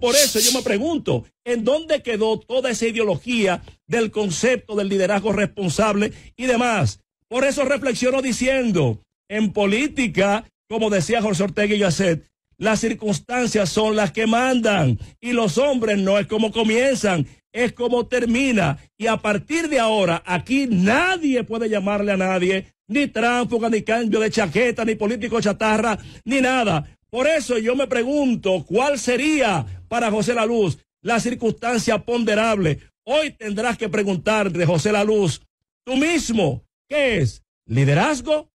Por eso yo me pregunto, ¿en dónde quedó toda esa ideología del concepto del liderazgo responsable y demás? Por eso reflexiono diciendo, en política, como decía Jorge Ortega y Gasset, las circunstancias son las que mandan y los hombres no es como comienzan, es como termina. Y a partir de ahora, aquí nadie puede llamarle a nadie, ni tránsfuga, ni cambio de chaqueta, ni político chatarra, ni nada. Por eso yo me pregunto, ¿cuál sería para José La Luz, la circunstancia ponderable. Hoy tendrás que preguntar de José La Luz, tú mismo, ¿qué es? ¿Liderazgo